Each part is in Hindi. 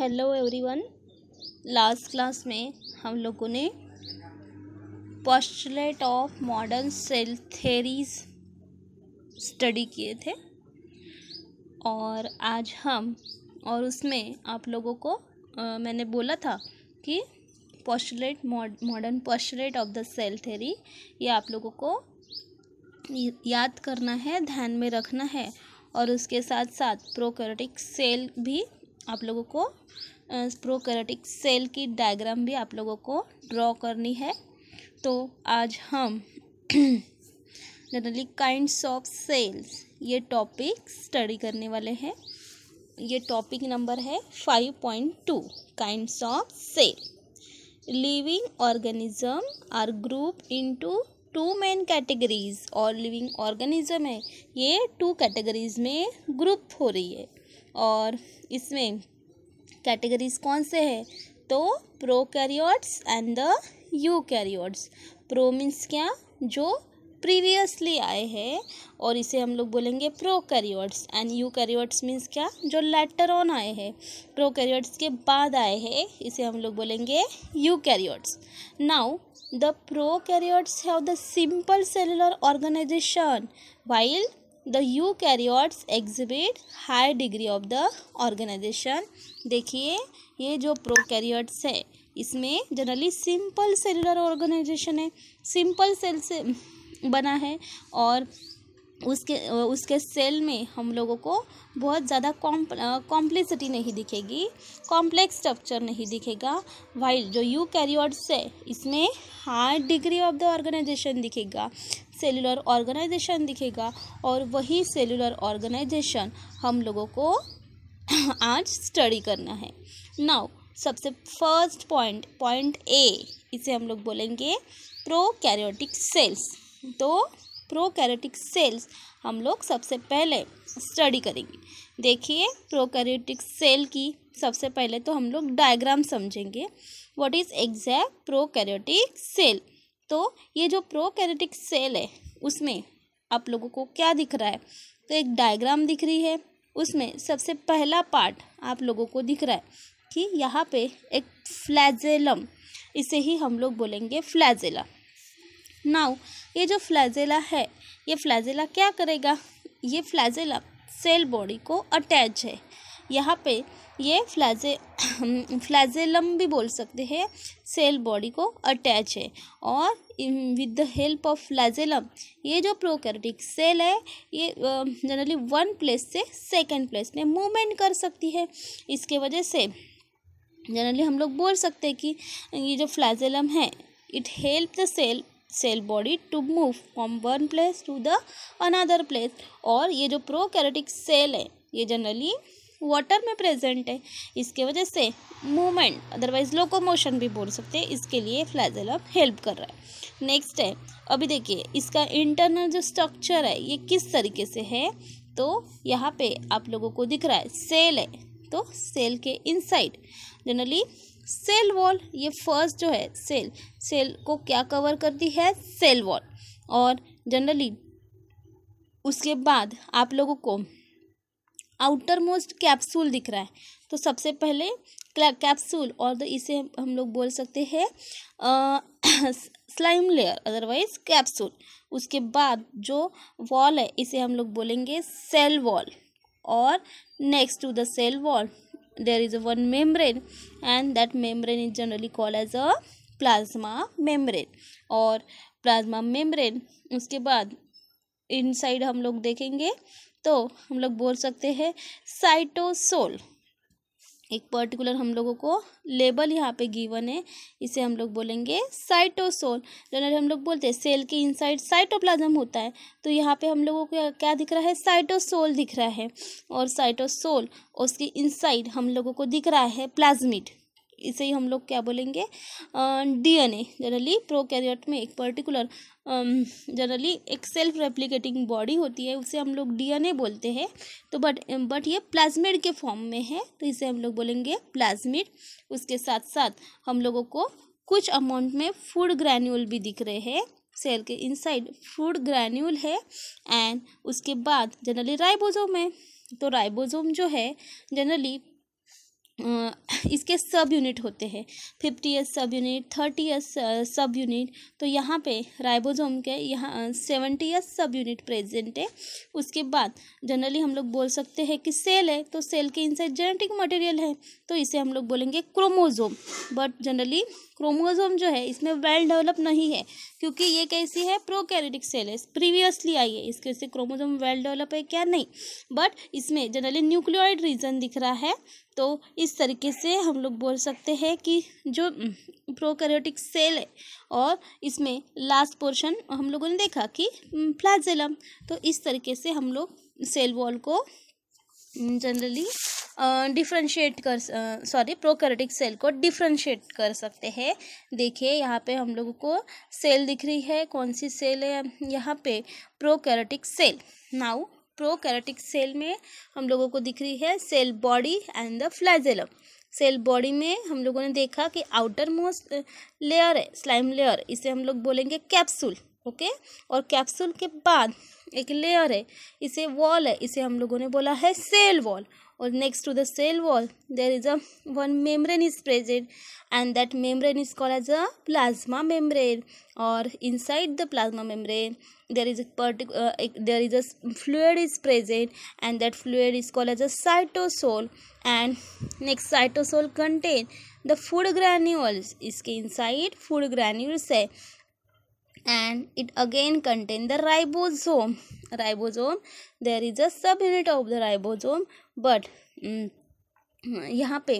हेलो एवरीवन लास्ट क्लास में हम लोगों ने postulate of modern cell theories study किए थे और आज हम और उसमें आप लोगों को आ, मैंने बोला था कि postulate modern postulate of the cell theory ये आप लोगों को याद करना है ध्यान में रखना है और उसके साथ साथ प्रोकैरियोटिक सेल भी आप लोगों को प्रोकैरियोटिक सेल की डायग्राम भी आप लोगों को ड्रॉ करनी है तो आज हम जनरली काइंड्स ऑफ सेल्स ये टॉपिक स्टडी करने वाले हैं ये टॉपिक नंबर है five point two kinds of cell living organism are group into two main categories और लिविंग ऑर्गेनिज्म है ये टू कैटेगरीज में ग्रुप हो रही है और इसमें कैटेगरीज कौन से हैं तो pro prokaryotes and the eu eukaryotes pro means क्या जो प्रीवियसली आए हैं और इसे हम लोग बोलेंगे pro prokaryotes and eu eukaryotes means क्या जो लेटर ऑन आए हैं प्रो प्रोकैरियोट्स के बाद आए हैं इसे हम लोग बोलेंगे eu eukaryotes now the pro prokaryotes have the simple cellular organisation while the eukaryotes exhibit high degree of the organisation देखिए ये जो prokaryotes है इसमें जनरली सिंपल सेलुलर ऑर्गेनाइजेशन है सिंपल सेल से बना है और उसके उसके सेल में हम लोगों को बहुत ज़्यादा कॉम्प्लेसिटी नहीं दिखेगी कॉम्प्लेक्स स्ट्रक्चर नहीं दिखेगा वाइल जो यू कैरियर्स है इसमें high degree of the organisation दिखेगा सेलुलर ऑर्गेनाइजेशन दिखेगा और वही सेलुलर ऑर्गेनाइजेशन हम लोगों को आज स्टडी करना है नाउ सबसे फर्स्ट पॉइंट पॉइंट ए इसे हम लोग बोलेंगे प्रोकैरियोटिक सेल्स तो प्रोकैरियोटिक सेल्स हम लोग सबसे पहले स्टडी करेंगे देखिए प्रोकैरियोटिक सेल की सबसे पहले तो हम लोग डायग्राम समझेंगे what is exact prokaryotic cell तो ये जो प्रोकैरियोटिक सेल है उसमें आप लोगों को क्या दिख रहा है तो एक डायग्राम दिख रही है उसमें सबसे पहला पार्ट आप लोगों को दिख रहा है कि यहाँ पे एक फ्लैजेलम इसे ही हम लोग बोलेंगे फ्लैजेला नाउ ये जो फ्लैजेला है ये फ्लैजेला क्या करेगा ये फ्लैजेला सेल बॉडी को अटैच है यहाँ पे ये फ्लैजे फ्लैजेलम भी बोल सकते हैं सेल बॉडी को अटैच है और with the help of flagellum ये जो प्रोकैरियोटिक सेल है ये जनरली वन प्लेस से सेकंड प्लेस में मूवमेंट कर सकती है इसके वजह से जनरली हम लोग बोल सकते हैं कि ये जो फ्लैजेलम है it help the cell cell body to move from one place to the another place और ये जो प्रोकैरियोटिक सेल है ये जनरली वाटर में प्रेजेंट है इसके वजह से मूवमेंट अदरवाइज लोकोमोशन भी बोल सकते हैं इसके लिए फ्लैजेलम हेल्प कर रहा है नेक्स्ट है अभी देखिए इसका इंटरनल जो स्ट्रक्चर है ये किस तरीके से है तो यहाँ पे आप लोगों को दिख रहा है सेल है तो सेल के इनसाइड जनरली सेल वॉल ये फर्स्ट जो है सेल सेल को क्या कवर करती है सेल वॉल और जनरली उसके बाद आप लोगों को आउटर मोस्ट कैप्सूल दिख रहा है तो सबसे पहले कैप्सूल और तो इसे हम लोग बोल सकते हैं स्लाइम लेयर अदरवाइज कैप्सूल उसके बाद जो वॉल है इसे हम लोग बोलेंगे सेल वॉल और next to the cell wall there is a one membrane and that membrane is generally call as a plasma membrane और प्लाज्मा मेम्ब्रेन उसके बाद इनसाइड हम लोग देखेंगे तो हम लोग बोल सकते हैं साइटोसोल एक पर्टिकुलर हम लोगों को लेबल यहाँ पे गिवन है इसे हम लोग बोलेंगे साइटोसोल जनरली हम लोग बोलते हैं सेल के इनसाइड साइटोप्लाज्म होता है तो यहाँ पे हम लोगों को क्या दिख रहा है साइटोसोल दिख रहा है और साइटोसोल उसके इनसाइड हम लोगों को दिख रहा है प्लाज्मिड इसे ही हम लोग क्या बोलेंगे डीएनए जनरली प्रोकैरियोट में एक पर्टिकुलर जनरली एक सेल्फ रेप्लिकेटिंग बॉडी होती है उसे हम लोग डीएनए बोलते हैं तो बट बट ये प्लाज्मिड के फॉर्म में है तो इसे हम लोग बोलेंगे प्लाज्मिड उसके साथ साथ हम लोगों को कुछ अमाउंट में फूड ग्रैन्यूल भी दिख रहे हैं सेल के इनसाइड फूड ग्रैन्यूल है एंड उसके बाद जनरली राइबोजोम है तो राइबोजोम जो है जनरली इसके सब यूनिट होते हैं fifty S sub unit thirty S sub unit तो यहाँ पे राइबोसोम के यहाँ seventy S sub unit present है उसके बाद जनरली हम लोग बोल सकते हैं कि सेल है तो सेल के इनसाइड जेनेटिक मटेरियल है तो इसे हम लोग बोलेंगे क्रोमोजोम बट जनरली क्रोमोजोम जो है इसमें वेल डेवलप नहीं है क्योंकि ये कैसी है प्रोकैरियोटिक सेल है प्रीवियसली आई है इसके से क्रोमोजोम वेल डेवलप है क्या नहीं बट इसमें जनरली न्यूक्लियोइड रीजन दिख रहा है तो इस तरीके से हम लोग बोल सकते हैं कि जो प्रोकैरियोटिक सेल है और इसमें लास्ट पोर्शन हम लोगों ने देखा कि फ्लाजेलम तो इस तरीके से हम लोग सेल वॉल को जनरली डिफ्रेंशिएट कर सॉरी प्रोकैरियोटिक सेल को डिफ्रेंशिएट कर सकते हैं देखिए यहाँ पे हम लोगों को सेल दिख रही है कौन सी सेल है यहाँ पे prokaryotic cell now prokaryotic cell में हम लोगों को दिख रही है cell body and the flagellum cell body में हम लोगों ने देखा कि आउटर मोस्ट लेयर है स्लाइम लेयर इसे हम लोग बोलेंगे कैप्सूल ओके और कैप्सूल के बाद एक लेयर है इसे वॉल है इसे हम लोगों ने बोला है cell wall or next to the cell wall there is a one membrane is present and that membrane is called as a plasma membrane or inside the plasma membrane there is a particular uh, there is a fluid is present and that fluid is called as a cytosol and next cytosol contain the food granules इसके inside food granules है and it again contain the ribosome ribosome there is a unit of the ribosome but mm, यहाँ पे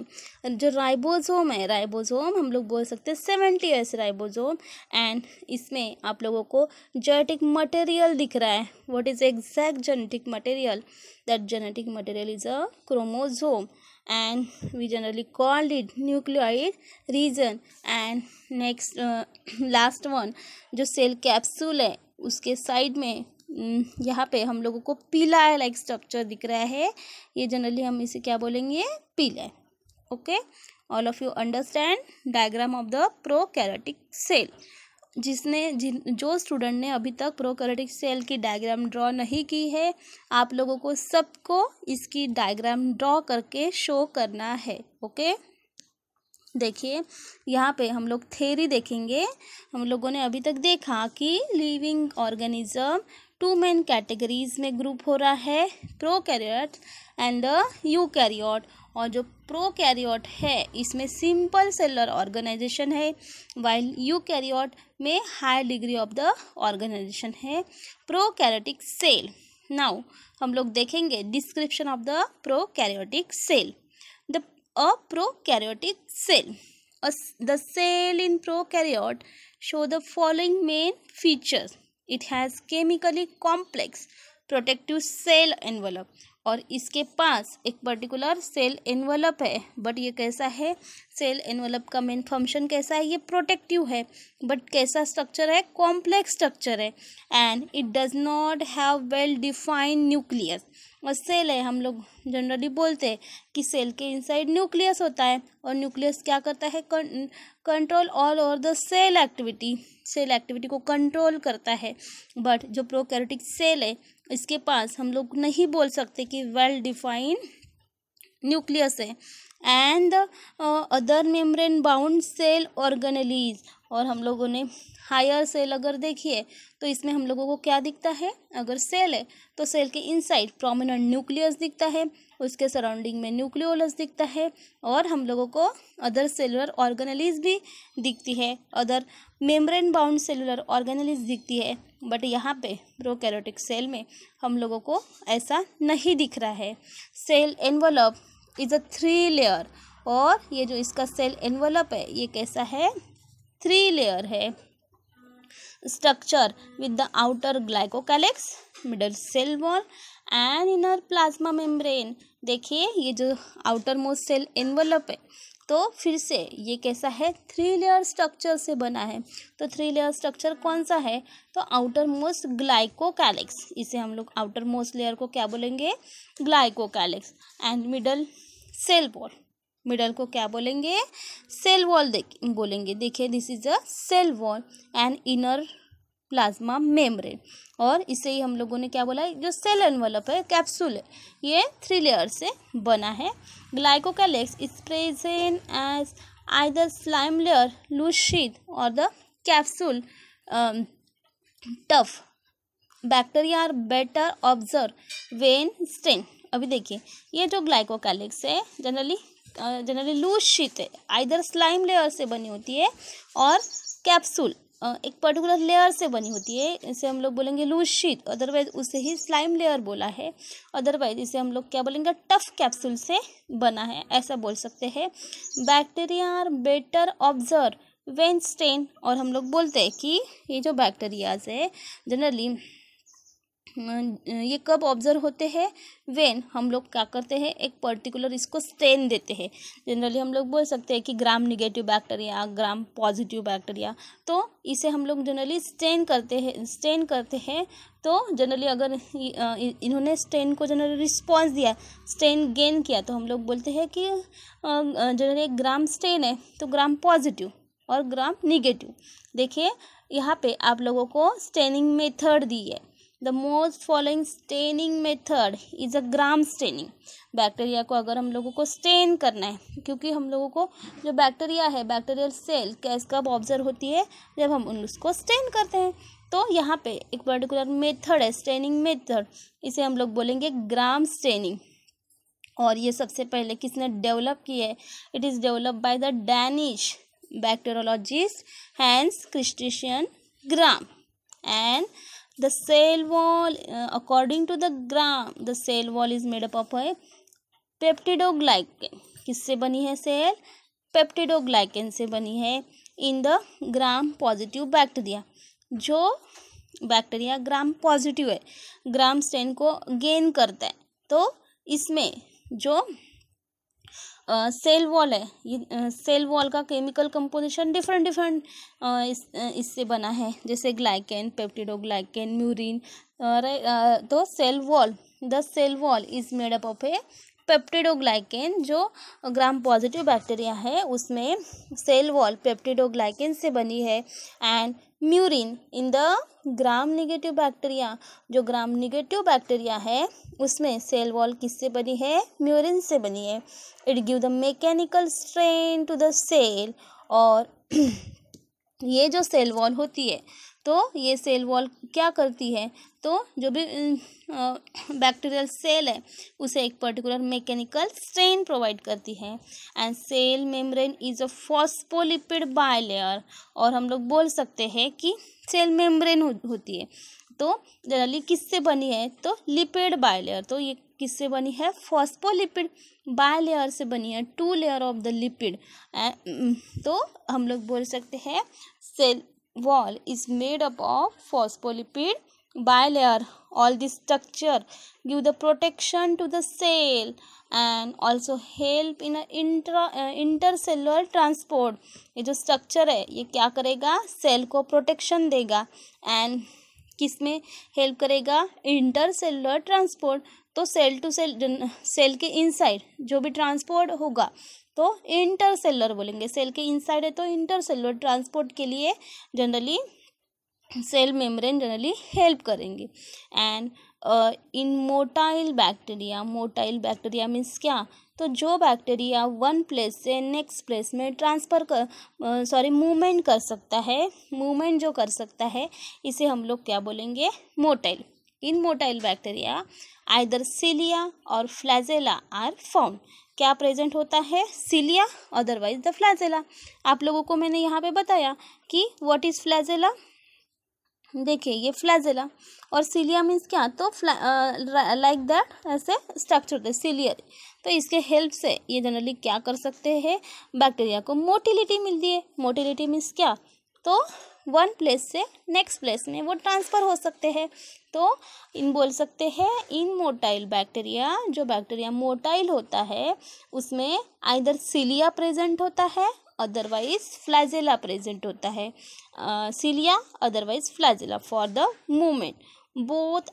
जो राइबोसोम है राइबोसोम हम लोग बोल सकते हैं सेवेंटी एस राइबोसोम एंड इसमें आप लोगों को जेनेटिक मटेरियल दिख रहा है what is exact genetic material that genetic material is a chromosome and we generally called it nucleoid region and next uh, last one जो सेल कैप्सूल है उसके साइड में यहाँ पे हम लोगों को पीला लाइक स्ट्रक्चर दिख रहा है ये जनरली हम इसे क्या बोलेंगे पीला okay all of you understand diagram of the prokaryotic cell जिसने जिन जो स्टूडेंट ने अभी तक प्रोकैरियोटिक सेल की डायग्राम ड्रॉ नहीं की है आप लोगों को सबको इसकी डायग्राम ड्रॉ करके शो करना है ओके देखिए यहाँ पे हम लोग थेरी देखेंगे हम लोगों ने अभी तक देखा कि living organism two main categories में ग्रुप हो रहा है prokaryote and the eukaryote और जो प्रो कैरियोट है इसमें सिंपल सेलर ऑर्गेनाइजेशन है वाइल यू कैरियोट में high degree of the organisation है प्रो कैरेटिक सेल नाउ हम लोग देखेंगे description of the prokaryotic cell the a prokaryotic cell the cell in prokaryote show the following main features It has chemically complex protective cell envelope और इसके पास एक पर्टिकुलर सेल एनवलप है बट ये कैसा है सेल एनवलप का मेन फंक्शन कैसा है ये प्रोटेक्टिव है बट कैसा स्ट्रक्चर है कॉम्प्लेक्स स्ट्रक्चर है and it does not have well defined nucleus और सेल है हम लोग जनरली बोलते हैं कि सेल के इनसाइड न्यूक्लियस होता है और न्यूक्लियस क्या करता है control all over the cell activity cell activity को कंट्रोल करता है बट जो प्रोकैरियोटिक सेल है इसके पास हम लोग नहीं बोल सकते कि वेल डिफाइंड न्यूक्लियस है and other membrane bound cell organelles और हम लोगों ने हायर सेल अगर देखिए तो इसमें हम लोगों को क्या दिखता है अगर सेल है तो सेल के इनसाइड प्रोमिनेंट न्यूक्लियस दिखता है उसके सराउंडिंग में न्यूक्लियोलस दिखता है और हम लोगों को अदर सेलुलर ऑर्गेनलिज भी दिखती है other membrane bound cellular organelles दिखती है बट यहाँ पे प्रोकैरियोटिक सेल में हम लोगों को ऐसा नहीं दिख रहा है cell envelope is a three layer और ये जो इसका सेल एनवलप है ये कैसा है थ्री लेयर है structure with the outer glycocalyx middle cell wall and inner plasma membrane देखिए ये जो आउटर मोस्ट सेल एनवलप है तो फिर से ये कैसा है थ्री लेयर स्ट्रक्चर से बना है तो थ्री लेयर स्ट्रक्चर कौन सा है तो आउटर मोस्ट ग्लाइको कैलेक्स इसे हम लोग आउटर मोस्ट लेयर को क्या बोलेंगे glycocalyx and middle cell wall middle को क्या बोलेंगे सेल वॉल देख बोलेंगे देखिए this is a cell wall and inner plasma membrane और इसे ही हम लोगों ने क्या बोला है जो सेल एनवलप है कैप्सूल है ये थ्री लेयर से बना है glycocalyx is present as either slime layer loose sheath और the capsule tough bacteria are better observe when stain अभी देखिए ये जो ग्लाइकोकैलिक्स है जनरली जनरली लूज शीत है आइदर स्लाइम लेयर से बनी होती है और कैप्सूल एक पर्टिकुलर लेयर से बनी होती है इसे हम लोग बोलेंगे लूज शीट अदरवाइज उसे ही स्लाइम लेयर बोला है अदरवाइज इसे हम लोग क्या बोलेंगे टफ कैप्सूल से बना है ऐसा बोल सकते हैं bacteria are better observe when stain और हम लोग बोलते हैं कि ये जो बैक्टीरियाज है जनरली ये कब ऑब्जर्व होते हैं वेन हम लोग क्या करते हैं एक पर्टिकुलर इसको स्ट्रेन देते हैं जनरली हम लोग बोल सकते हैं कि gram negative bacteria gram positive bacteria तो इसे हम लोग जनरली स्ट्रेन करते हैं स्ट्रेन करते हैं तो जनरली अगर इन्होंने स्ट्रेन को जनरली रिस्पॉन्स दिया स्ट्रेन गेन किया तो हम लोग बोलते हैं कि जनरली एक ग्राम स्ट्रेन है तो ग्राम पॉजिटिव और ग्राम निगेटिव देखिए यहाँ पे आप लोगों को स्टेनिंग मेथड दी है the most following staining method is a gram staining bacteria को अगर हम लोगों को स्टेन करना है क्योंकि हम लोगों को जो बैक्टीरिया है बैक्टीरियल सेल कैस कब ऑब्जर्व होती है जब हम उसको स्टेन करते हैं तो यहाँ पे एक पर्टिकुलर मेथड है स्टेनिंग मेथड इसे हम लोग बोलेंगे ग्राम स्टेनिंग और ये सबसे पहले किसने डेवलप की है it is develop by the Danish bacteriologist Hans Christian Gram and the cell wall uh, according to the gram the cell wall is made up of a किससे बनी है सेल पेप्टिडोग्लाइकेन से बनी है in the gram positive bacteria जो बैक्टीरिया ग्राम पॉजिटिव है ग्राम स्टेन को गेन करता है तो इसमें जो सेल वॉल है ये सेल वॉल का केमिकल कंपोजिशन डिफरेंट डिफरेंट इससे बना है जैसे ग्लाइकेन पेप्टिडोग्लाइकेन म्यूरिन तो cell wall the cell wall is made up of a peptidoglycan जो ग्राम पॉजिटिव बैक्टीरिया है उसमें सेल वॉल पेप्टिडोग्लाइकेन से बनी है and murein in the gram negative bacteria जो ग्राम निगेटिव बैक्टीरिया है उसमें सेल वॉल किससे बनी है म्यूरिन से बनी है it give the mechanical strain to the cell और ये जो सेल वॉल होती है तो ये सेल वॉल क्या करती है तो जो भी बैक्टीरियल सेल है उसे एक पर्टिकुलर मैकेनिकल स्ट्रेन प्रोवाइड करती है and cell membrane is a phospholipid bilayer और हम लोग बोल सकते हैं कि सेल मेम्ब्रेन हो, होती है तो जनरली किससे बनी है तो लिपिड बायलेयर तो ये किससे बनी है फॉस्पोलिपिड बाय लेयर से बनी है two layer of the lipid तो हम लोग बोल सकते हैं cell wall is made up of phospholipid bilayer all this structure give the protection to the cell and also help in a intra uh, intercellular transport ye jo structure hai ye kya karega cell ko protection dega and किस में हेल्प करेगा इंटरसेलुलर ट्रांसपोर्ट तो सेल टू सेल सेल के इनसाइड जो भी ट्रांसपोर्ट होगा तो इंटरसेलर बोलेंगे सेल के इनसाइड है तो इंटरसेलर ट्रांसपोर्ट के लिए generally cell membrane generally help करेंगे and in motile bacteria motile bacteria means क्या तो जो बैक्टीरिया वन प्लेस से नेक्स्ट प्लेस में ट्रांसफ़र कर सॉरी uh, मूवमेंट कर सकता है मूवमेंट जो कर सकता है इसे हम लोग क्या बोलेंगे motile in motile bacteria either cilia और फ्लैजेला आर फाउंड क्या प्रेजेंट होता है सिलिया अदरवाइज द फ्लैजेला आप लोगों को मैंने यहाँ पे बताया कि व्हाट इज़ फ्लैजेला देखिए ये फ्लैजेला और सिलिया मीन्स क्या तो लाइक दैट ऐसे स्ट्रक्चर द सिलियर तो इसके हेल्प से ये जनरली क्या कर सकते हैं बैक्टीरिया को मोटिलिटी मिलती है मोटिलिटी मीन्स क्या तो वन प्लेस से नेक्स्ट प्लेस में वो ट्रांसफ़र हो सकते हैं तो इन बोल सकते हैं इन मोटाइल बैक्टीरिया जो बैक्टीरिया मोटाइल होता है उसमें आइदर सीलिया प्रेजेंट होता है अदरवाइज फ्लाजेला प्रेजेंट होता है cilia otherwise flagella for the movement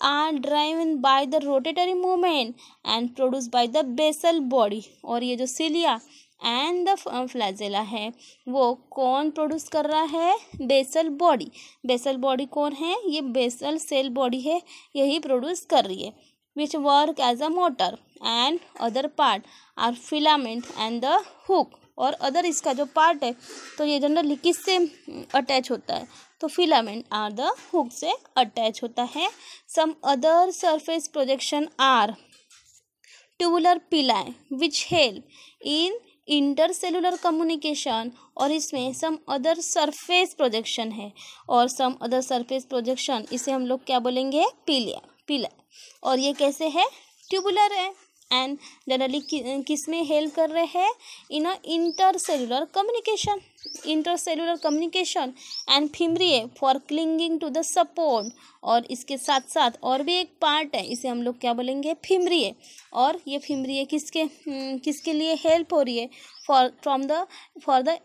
are driven by the rotatory movement and produce by the basal body और ये जो सीलिया एंड द फ्लैजेला है वो कौन प्रोड्यूस कर रहा है बेसल बॉडी बेसल बॉडी कौन है ये बेसल सेल बॉडी है यही प्रोड्यूस कर रही है which work as a motor and other part are filament and the hook और अदर इसका जो पार्ट है तो ये जनरली किससे अटैच होता है तो फिलामेंट आर द हुक से अटैच होता है some other surface projection are tubular pili which help in intercellular communication और इसमें सम अदर सरफेस प्रोजेक्शन है और सम अदर सरफेस प्रोजेक्शन इसे हम लोग क्या बोलेंगे पीलिया पीला और ये कैसे है ट्यूबुलर है एंड जनरली किस में हेल्प कर रहे हैं in a cellular communication intercellular communication and fimbriae for clinging to the support और इसके साथ साथ और भी एक पार्ट है इसे हम लोग क्या बोलेंगे फिमरिए और ये फिमरिए किसके हम्म, किसके लिए हेल्प हो रही है for from the for the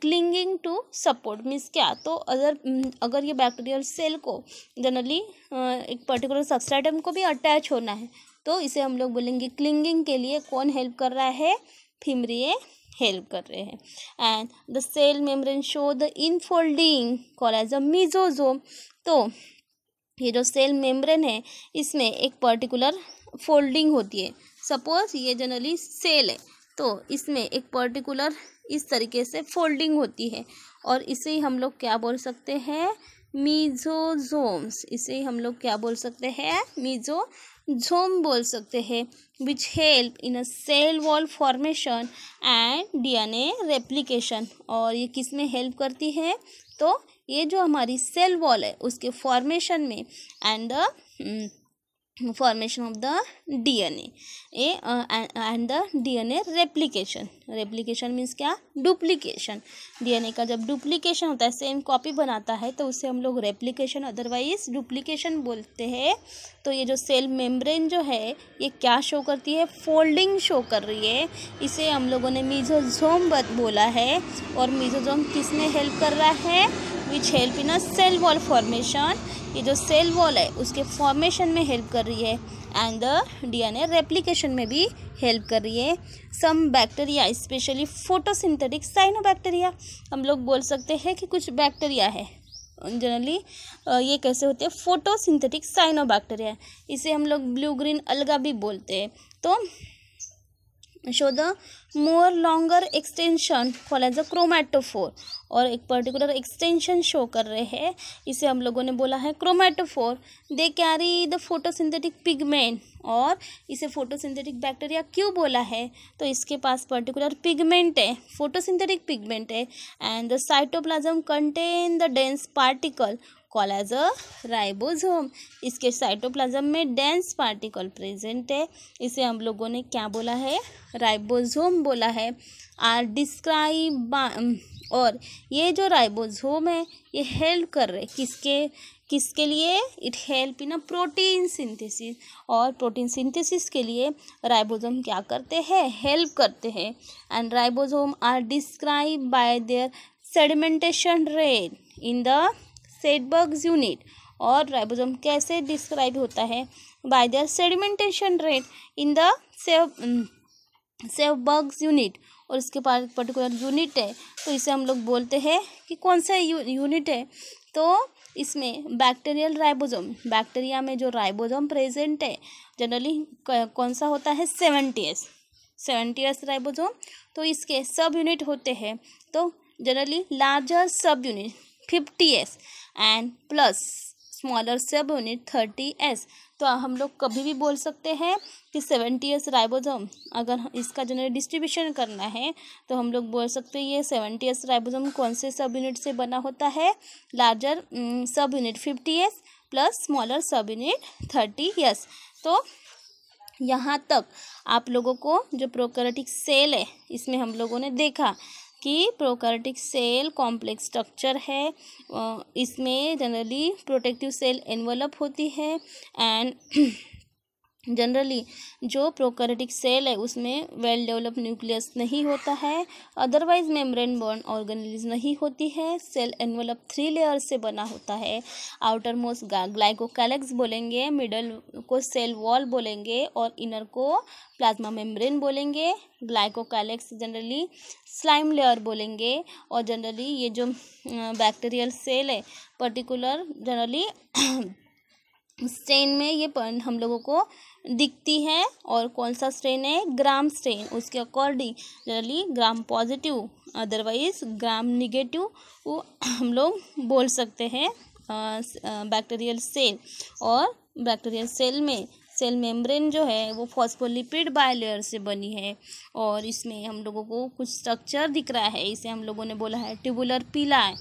clinging to support means क्या तो अगर हम्म, अगर ये बैक्टीरियल सेल को जनरली एक पर्टिकुलर सबस्ट्रेटम को भी अटैच होना है तो इसे हम लोग बोलेंगे क्लिंगिंग के लिए कौन हेल्प कर रहा है फिमरिए हेल्प कर रहे हैं and the cell membrane show the infolding call as a mesosome तो ये जो सेल मेम्ब्रेन है इसमें एक पर्टिकुलर फोल्डिंग होती है सपोज ये जनरली सेल है तो इसमें एक पर्टिकुलर इस तरीके से फोल्डिंग होती है और इसे हम लोग क्या बोल सकते हैं मीजोजोम्स इसे हम लोग क्या बोल सकते हैं मीजोजोम बोल सकते हैं which help in a cell wall formation and DNA replication और ये किस में हेल्प करती है तो ये जो हमारी सेल वॉल है उसके फॉर्मेशन में and formation of the DNA a uh, and, and the DNA replication replication means क्या duplication DNA का जब duplication होता है same copy बनाता है तो उसे हम लोग replication otherwise duplication बोलते हैं तो ये जो cell membrane जो है ये क्या show करती है folding show कर रही है इसे हम लोगों ने mesozoom बोला है और mesozoom किस में help कर रहा है which help in a cell wall formation ये जो सेल वॉल है उसके फॉर्मेशन में हेल्प कर रही है एंड द डीएनए रेप्लिकेशन में भी हेल्प कर रही है some bacteria specially photosynthetic cyanobacteria हम लोग बोल सकते हैं कि कुछ बैक्टीरिया है जनरली ये कैसे होते हैं फोटोसिंथेटिक साइनोबैक्टीरिया इसे हम लोग ब्लू ग्रीन अलगा भी बोलते हैं तो show the more longer extension call as a chromatophore और एक पर्टिकुलर एक्सटेंशन शो कर रहे हैं इसे हम लोगों ने बोला है chromatophore they carry the photosynthetic pigment और इसे फोटो सिंथेटिक बैक्टीरिया क्यों बोला है तो इसके पास पर्टिकुलर पिगमेंट है फोटो सिंथेटिक पिगमेंट है and the cytoplasm contain the dense particle call as a ribosome इसके साइटोप्लाज्म में डेंस पार्टिकल प्रेजेंट है इसे हम लोगों ने क्या बोला है राइबोसोम बोला है आर डिस्क्राइब um, और ये जो राइबोसोम है ये हेल्प कर रहे किसके किसके लिए it help in a protein synthesis और प्रोटीन सिंथेसिस के लिए राइबोसोम क्या करते हैं हेल्प करते हैं and ribosome are describe by their sedimentation rate in the Svedberg's unit और राइबोसोम कैसे डिस्क्राइब होता है by the sedimentation rate in the सेव सेवबर्ग्स यूनिट और इसके पास पर्टिकुलर यूनिट है तो इसे हम लोग बोलते हैं कि कौन सा यू, यूनिट है तो इसमें बैक्टीरियल राइबोसोम बैक्टीरिया में जो राइबोसोम प्रेजेंट है जनरली कौन सा होता है seventy S seventy S ribosome तो इसके सब यूनिट होते हैं तो generally larger subunit fifty S and plus smaller सब यूनिट थर्टी एस तो हम लोग कभी भी बोल सकते हैं कि सेवेंटी एस राइबोजम अगर इसका जनरल डिस्ट्रीब्यूशन करना है तो हम लोग बोल सकते हैं ये सेवेंटी एस राइबोजम कौन से सब यूनिट से बना होता है larger mm, subunit fifty S plus smaller सब यूनिट थर्टी एस तो यहाँ तक आप लोगों को जो प्रोकैरियोटिक सेल है इसमें हम लोगों ने देखा कि प्रोकार्टिक सेल कॉम्प्लेक्स स्ट्रक्चर है इसमें जनरली प्रोटेक्टिव सेल एनवलप होती है एंड जनरली जो प्रोकैरियोटिक सेल है उसमें वेल डेवलप न्यूक्लियस नहीं होता है अदरवाइज मेम्ब्रेन बॉर्न ऑर्गेनिल्स नहीं होती है सेल एनवलप थ्री लेयर से बना होता है आउटर मोस्ट ग्लाइकोकैलेक्स बोलेंगे मिडल को सेल वॉल बोलेंगे और इनर को प्लाज्मा मेम्ब्रेन बोलेंगे ग्लाइकोकैलेक्स जनरली स्लाइम लेयर बोलेंगे और जनरली ये जो बैक्टीरियल सेल है पर्टिकुलर जनरली स्टेन में ये हम लोगों को दिखती है और कौन सा स्ट्रेन है ग्राम स्ट्रेन उसके according generally gram positive otherwise gram negative वो हम लोग बोल सकते हैं बैक्टीरियल सेल और बैक्टीरियल सेल में सेल मेम्ब्रेन जो है वो फॉस्फोलिपिड बायलेयर से बनी है और इसमें हम लोगों को कुछ स्ट्रक्चर दिख रहा है इसे हम लोगों ने बोला है ट्यूबुलर है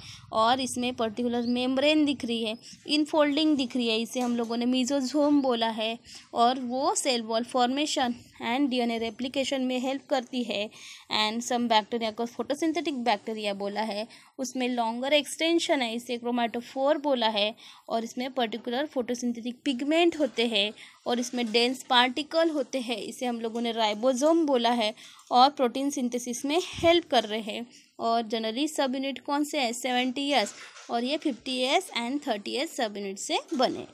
और इसमें पर्टिकुलर मेम्ब्रेन दिख रही है इन फोल्डिंग दिख रही है इसे हम लोगों ने मीजोजोम बोला है और वो cell wall formation and DNA replication में हेल्प करती है एंड सम बैक्टीरिया को फोटोसिंथेटिक बैक्टीरिया बोला है उसमें लॉन्गर एक्सटेंशन है इसे क्रोमाटोफोर बोला है और इसमें पर्टिकुलर फोटोसिंथेटिक पिगमेंट होते हैं और इसमें डेंस पार्टिकल होते हैं इसे हम लोगों ने राइबोजोम बोला है और प्रोटीन सिंथेसिस में हेल्प कर रहे हैं और जनरली सब यूनिट कौन से हैं सेवेंटी ईयर्स और ये fifty years and thirty years subunit से बने